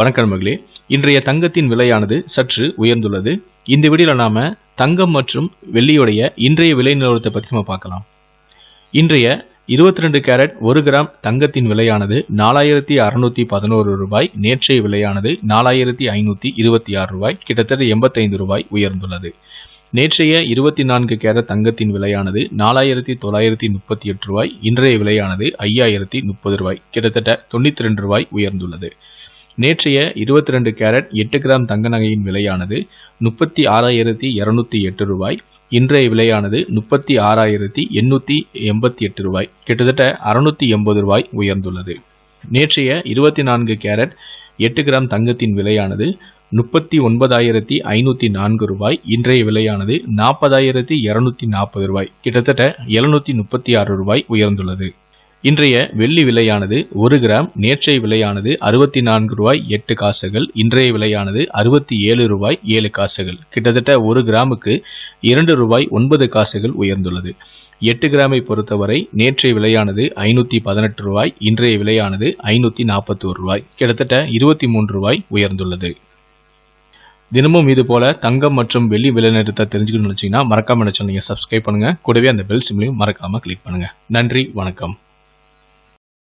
வணக்கமகளே இன்றைய தங்கத்தின் விலையானது சற்று உயர்ந்துள்ளது இந்த வீடியோவில் நாம தங்கம் மற்றும் வெள்ளியுடைய இன்றைய விலை நிலவரத்தை பற்றி நம்ம பார்க்கலாம் இன்றைய இருபத்தி ரெண்டு கேரட் ஒரு கிராம் தங்கத்தின் விலையானது நாலாயிரத்தி அறுநூத்தி பதினோரு ரூபாய் நேற்றைய விலையானது நாலாயிரத்தி ஐநூற்றி இருபத்தி ஆறு ரூபாய் கிட்டத்தட்ட எண்பத்தைந்து ரூபாய் உயர்ந்துள்ளது நேற்றைய இருபத்தி நான்கு கேரட் தங்கத்தின் விலையானது நாலாயிரத்தி தொள்ளாயிரத்தி முப்பத்தி எட்டு ரூபாய் இன்றைய விலையானது ஐயாயிரத்தி முப்பது ரூபாய் கிட்டத்தட்ட தொண்ணூற்றி ரெண்டு ரூபாய் உயர்ந்துள்ளது நேற்றைய இருபத்தி ரெண்டு கேரட் எட்டு கிராம் தங்க நகையின் விலையானது முப்பத்தி ஆறாயிரத்தி இரநூத்தி எட்டு ரூபாய் இன்றைய விலையானது முப்பத்தி ஆறாயிரத்தி எண்ணூற்றி எண்பத்தி எட்டு ரூபாய் கிட்டத்தட்ட அறுநூத்தி எண்பது ரூபாய் உயர்ந்துள்ளது நேற்றைய இருபத்தி நான்கு கேரட் எட்டு கிராம் தங்கத்தின் விலையானது முப்பத்தி ஒன்பதாயிரத்தி ஐநூற்றி நான்கு ரூபாய் இன்றைய விலையானது நாற்பதாயிரத்தி இரநூத்தி நாற்பது ரூபாய் கிட்டத்தட்ட எழுநூற்றி முப்பத்தி ஆறு ரூபாய் உயர்ந்துள்ளது இன்றைய வெள்ளி விலையானது ஒரு கிராம் நேற்றைய விலையானது அறுபத்தி நான்கு ரூபாய் எட்டு காசுகள் இன்றைய விலையானது அறுபத்தி ஏழு ரூபாய் ஏழு காசுகள் கிட்டத்தட்ட ஒரு கிராமுக்கு இரண்டு ரூபாய் ஒன்பது காசுகள் உயர்ந்துள்ளது எட்டு கிராமை பொறுத்தவரை நேற்றைய விலையானது ஐநூற்றி பதினெட்டு ரூபாய் இன்றைய விலையானது ஐநூற்றி நாற்பத்தோரு ரூபாய் கிட்டத்தட்ட இருபத்தி மூன்று ரூபாய் உயர்ந்துள்ளது தினமும் இது போல தங்கம் மற்றும் வெள்ளி விலை நிறுத்த தெரிஞ்சுக்கணும்னு நினச்சிங்கன்னா மறக்காம நினச்சோம் நீங்க சப்ஸ்கிரைப் பண்ணுங்கள் கூடவே அந்த பெல் சிம்லையும் மறக்காமல் கிளிக் பண்ணுங்கள் நன்றி வணக்கம்